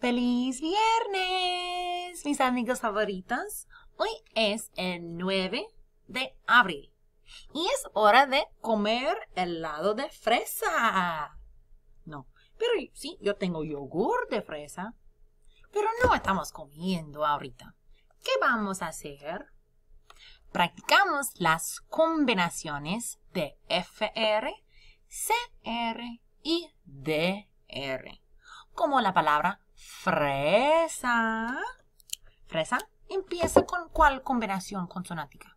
¡Feliz viernes, mis amigos favoritos! Hoy es el 9 de abril y es hora de comer helado de fresa. No, pero sí, yo tengo yogur de fresa, pero no estamos comiendo ahorita. ¿Qué vamos a hacer? Practicamos las combinaciones de FR, CR y DR, como la palabra fresa. Fresa empieza con cuál combinación consonántica?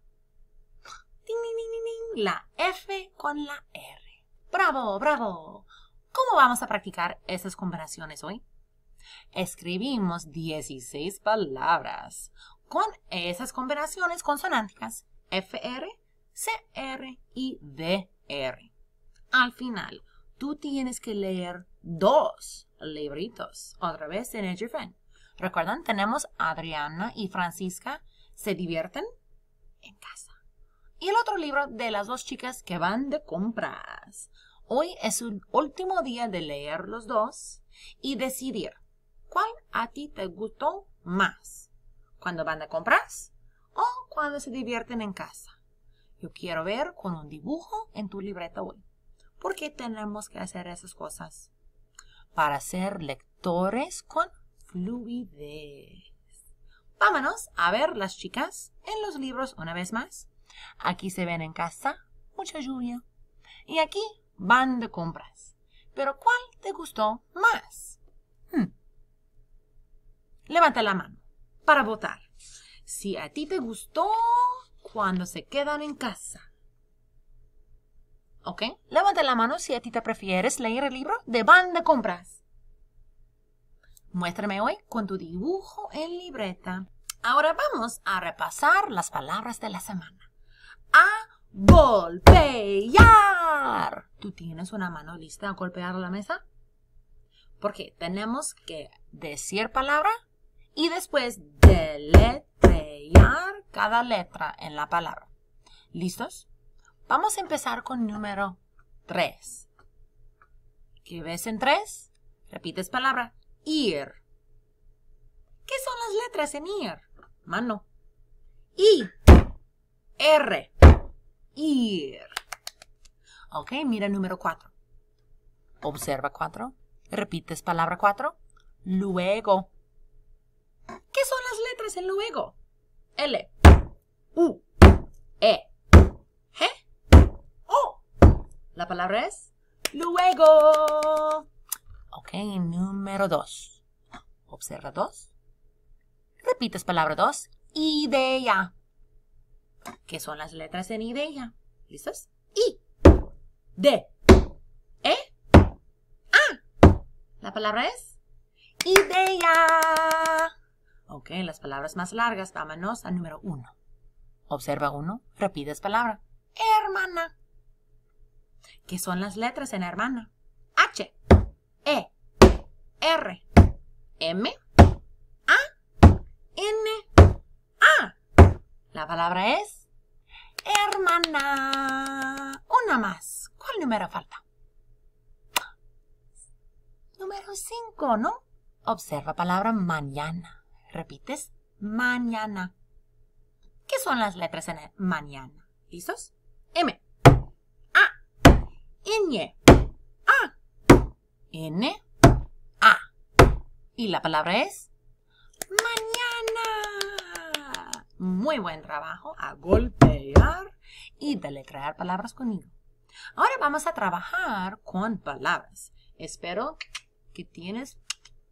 La F con la R. ¡Bravo, bravo! ¿Cómo vamos a practicar esas combinaciones hoy? Escribimos 16 palabras con esas combinaciones consonánticas FR, CR y DR. Al final, tú tienes que leer dos libritos, otra vez en Friend. Recuerdan, tenemos Adriana y Francisca se divierten en casa. Y el otro libro de las dos chicas que van de compras. Hoy es el último día de leer los dos y decidir cuál a ti te gustó más. Cuando van de compras o cuando se divierten en casa. Yo quiero ver con un dibujo en tu libreta hoy. ¿Por qué tenemos que hacer esas cosas? para ser lectores con fluidez. Vámonos a ver las chicas en los libros una vez más. Aquí se ven en casa, mucha lluvia. Y aquí van de compras. Pero ¿cuál te gustó más? Hmm. Levanta la mano para votar. Si a ti te gustó cuando se quedan en casa. ¿Ok? Levanta la mano si a ti te prefieres leer el libro de Van de Compras. Muéstrame hoy con tu dibujo en libreta. Ahora vamos a repasar las palabras de la semana. A golpear. ¿Tú tienes una mano lista a golpear la mesa? Porque tenemos que decir palabra y después deletrear cada letra en la palabra. ¿Listos? Vamos a empezar con número 3. ¿Qué ves en tres? Repites palabra ir. ¿Qué son las letras en ir? Mano. I. R. Ir. Ok, mira número 4. Observa 4. Repites palabra 4. Luego. ¿Qué son las letras en luego? L. U. E. La palabra es luego. Ok, número dos. Observa dos. Repites palabra dos. Idea. ¿Qué son las letras en idea? ¿Listos? I. D. E. A. La palabra es idea. Ok, las palabras más largas, vámonos al número uno. Observa uno, repites palabra. Hermana que son las letras en hermana. H, E, R, M, A, N, A. La palabra es hermana. Una más. ¿Cuál número falta? Número 5, ¿no? Observa palabra mañana. Repites mañana. ¿Qué son las letras en mañana? ¿Listos? M. Iñe, a, n, a. Y la palabra es mañana. Muy buen trabajo a golpear y deletrear palabras conmigo. Ahora vamos a trabajar con palabras. Espero que tienes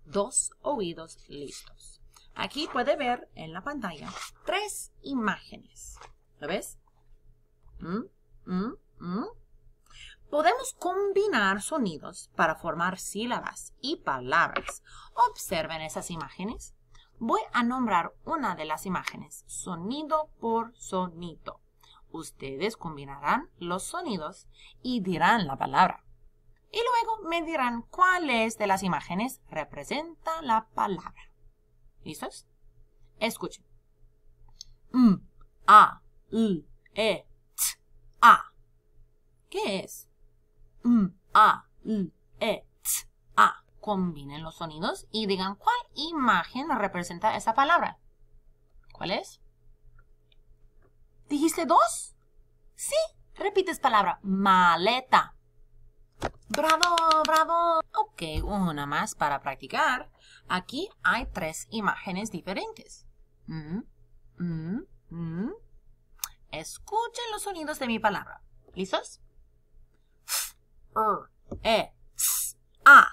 dos oídos listos. Aquí puede ver en la pantalla tres imágenes. ¿Lo ves? Mm, mm, mm. Podemos combinar sonidos para formar sílabas y palabras. Observen esas imágenes. Voy a nombrar una de las imágenes, sonido por sonido. Ustedes combinarán los sonidos y dirán la palabra. Y luego me dirán cuáles de las imágenes representa la palabra. ¿Listos? Escuchen. M, A, L, E, T, A. ¿Qué es? m, mm, a, l, e, t, a. Combinen los sonidos y digan cuál imagen representa esa palabra. ¿Cuál es? ¿Dijiste dos? Sí, repites palabra. Maleta. ¡Bravo, bravo! Ok, una más para practicar. Aquí hay tres imágenes diferentes. Mm, mm, Escuchen los sonidos de mi palabra. ¿Listos? e, s, a.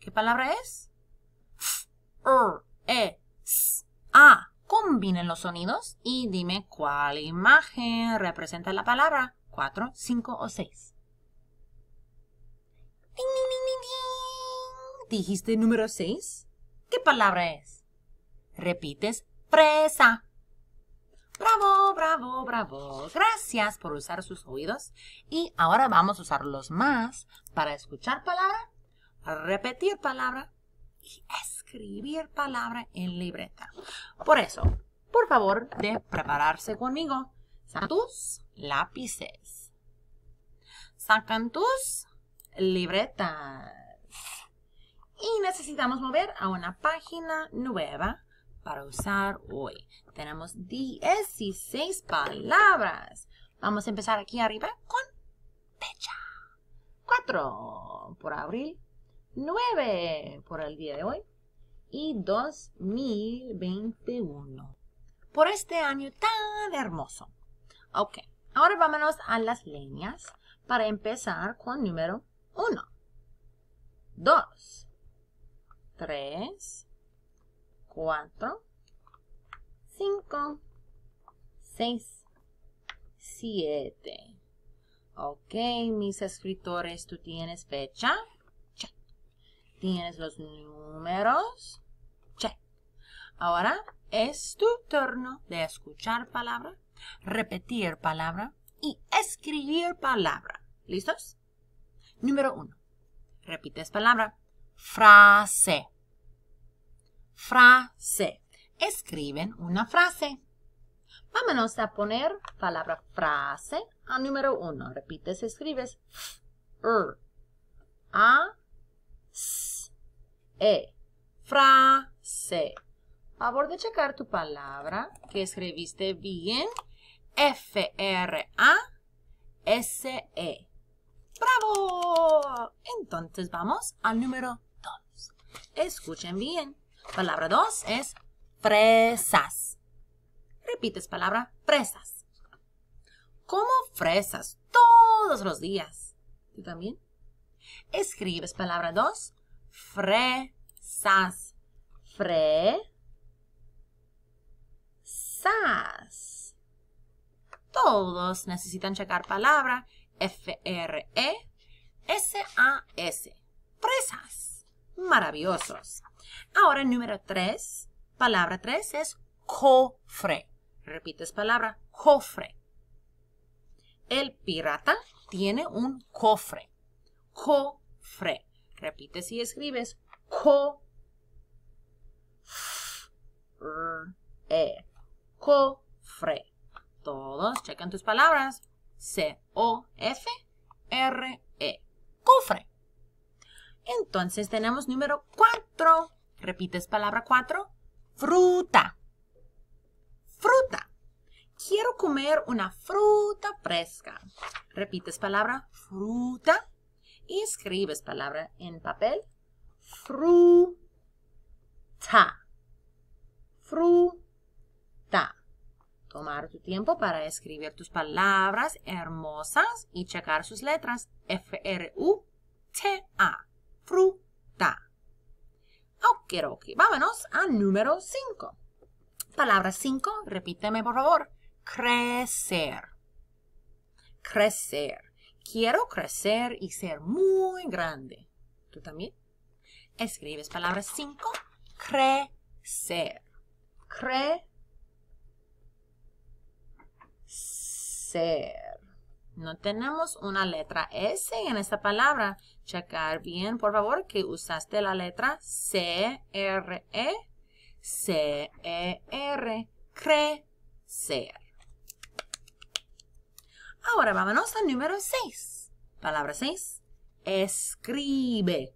¿Qué palabra es? e, s, a. Combinen los sonidos y dime cuál imagen representa la palabra ¿Cuatro, cinco o seis? ding, ¿Dijiste número seis? ¿Qué palabra es? Repites presa. Bravo, bravo, bravo. Gracias por usar sus oídos. Y ahora vamos a usarlos más para escuchar palabra, repetir palabra y escribir palabra en libreta. Por eso, por favor, de prepararse conmigo. Sacan tus lápices. Sacan tus libretas. Y necesitamos mover a una página nueva para usar hoy. Tenemos 16 palabras. Vamos a empezar aquí arriba con fecha. 4 por abril, 9 por el día de hoy y 2021. Por este año tan hermoso. Ok, ahora vámonos a las líneas para empezar con número 1, 2, 3, 4, 5, 6, 7. Ok, mis escritores, tú tienes fecha. Check. Tienes los números. Check. Ahora es tu turno de escuchar palabra, repetir palabra y escribir palabra. ¿Listos? Número uno. Repites palabra. Frase frase. Escriben una frase. Vámonos a poner palabra frase al número uno. Repites, escribes. r a, s, e. Frase. Favor de checar tu palabra que escribiste bien. F, R, A, S, E. ¡Bravo! Entonces vamos al número dos. Escuchen bien. Palabra 2 es fresas. Repites palabra fresas. Como fresas todos los días? ¿Tú también? Escribes palabra 2 fresas. Fre-sas. Todos necesitan checar palabra F-R-E-S-A-S. -S, fresas. Maravillosos. Ahora, número 3, palabra 3 es cofre. Repites palabra, cofre. El pirata tiene un cofre. Cofre. Repites y escribes co cofre. Todos checan tus palabras. C O F R E. Cofre. Entonces tenemos número 4. ¿Repites palabra cuatro? Fruta. Fruta. Quiero comer una fruta fresca. Repites palabra fruta y escribes palabra en papel. Fruta. Fruta. Tomar tu tiempo para escribir tus palabras hermosas y checar sus letras. F-R-U-T-A. Fruta. Ok, Vámonos al número 5. Palabra 5, repíteme por favor. Crecer. Crecer. Quiero crecer y ser muy grande. ¿Tú también? Escribes palabra 5, crecer. Crecer. No tenemos una letra S en esta palabra. Checar bien, por favor, que usaste la letra C-R-E. C-E-R. Crecer. Ahora vámonos al número 6. Palabra 6. Escribe.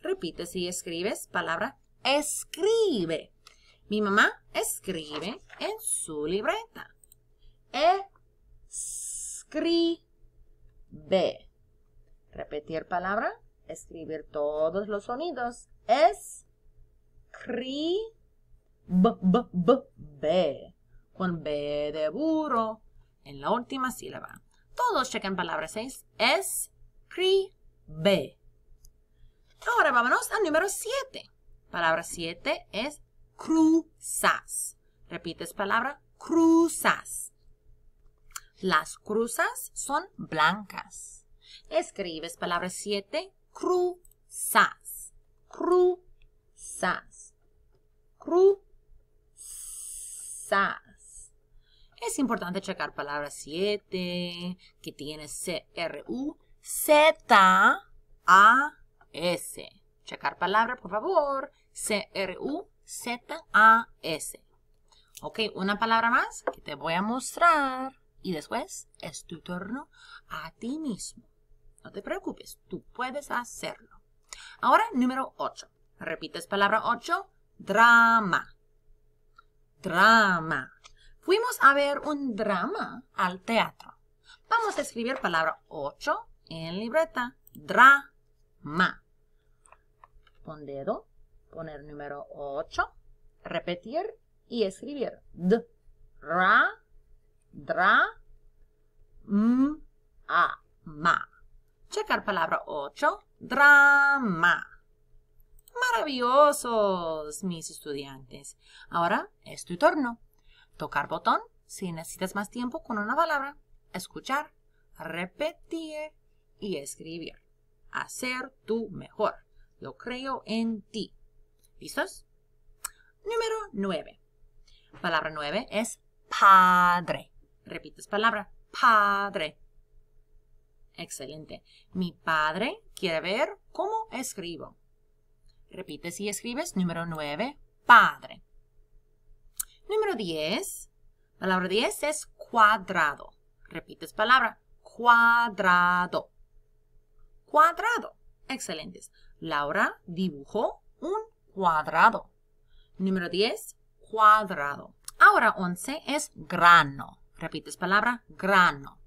Repite si escribes palabra escribe. Mi mamá escribe en su libreta. B. Repetir palabra, escribir todos los sonidos. Es cri b b b b con b de burro en la última sílaba. Todos chequen palabra 6. Es cri b. Ahora vámonos al número 7. Palabra 7 es cruzas. Repites palabra cruzas. Las cruzas son blancas. Escribes palabra 7, cruzas, cruzas, cruzas. Es importante checar palabra 7, que tiene C-R-U, Z-A-S. Checar palabra, por favor. C-R-U-Z-A-S. Ok, una palabra más que te voy a mostrar. Y después es tu turno a ti mismo. No te preocupes, tú puedes hacerlo. Ahora, número 8. Repites palabra 8. Drama. Drama. Fuimos a ver un drama al teatro. Vamos a escribir palabra 8 en libreta. Drama. Pon dedo, poner número 8, repetir y escribir. D. Ra dra, m, a, ma. Checar palabra 8, drama. Maravillosos, mis estudiantes. Ahora es tu turno. Tocar botón si necesitas más tiempo con una palabra. Escuchar, repetir y escribir. Hacer tu mejor. Lo creo en ti. ¿Listos? Número 9. Palabra 9 es padre. Repites palabra. Padre. Excelente. Mi padre quiere ver cómo escribo. Repites y escribes. Número 9. Padre. Número 10. Palabra 10 es cuadrado. Repites palabra. Cuadrado. Cuadrado. Excelentes. Laura dibujó un cuadrado. Número 10. Cuadrado. Ahora 11 es grano. Repites palabra, grano.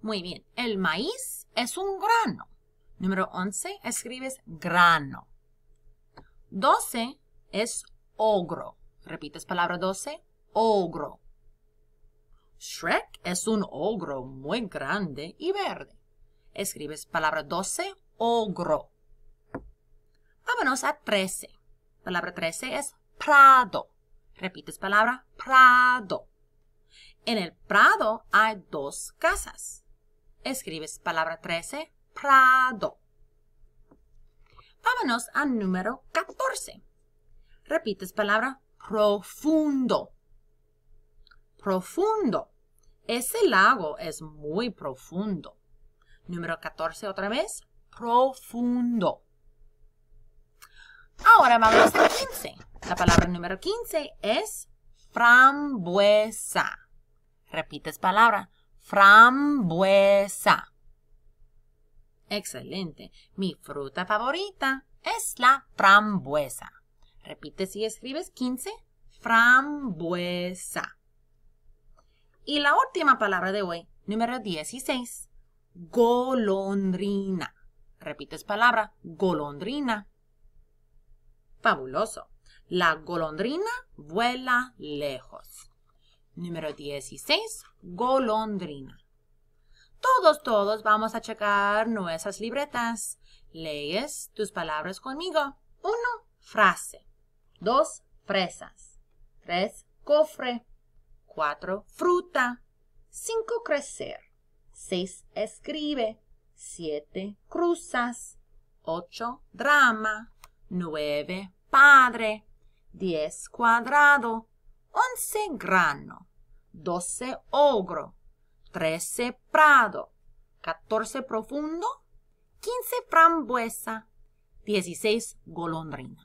Muy bien, el maíz es un grano. Número 11, escribes grano. 12 es ogro. Repites palabra 12, ogro. Shrek es un ogro muy grande y verde. Escribes palabra 12, ogro. Vámonos a 13. Palabra 13 es prado. Repites palabra prado. En el prado hay dos casas. Escribes palabra 13, prado. Vámonos al número 14. Repites palabra profundo. Profundo. Ese lago es muy profundo. Número 14 otra vez. Profundo. Ahora vamos a 15. La palabra número 15 es frambuesa. Repites palabra. Frambuesa. Excelente. Mi fruta favorita es la frambuesa. Repites y escribes 15. Frambuesa. Y la última palabra de hoy, número 16. Golondrina. Repites palabra, golondrina. Fabuloso. La golondrina vuela lejos. Número 16. Golondrina. Todos, todos vamos a checar nuestras libretas. Lees tus palabras conmigo. Uno, Frase. Dos, Fresas. Tres, Cofre. Cuatro, Fruta. Cinco, Crecer. Seis, Escribe. Siete, Cruzas. Ocho, Drama. Nueve, Padre. Diez, Cuadrado once grano, 12 ogro, trece prado, catorce profundo, quince frambuesa, 16 golondrina.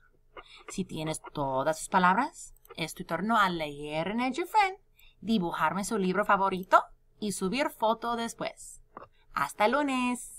Si tienes todas sus palabras, es tu turno a leer en Friend, dibujarme su libro favorito y subir foto después. ¡Hasta lunes!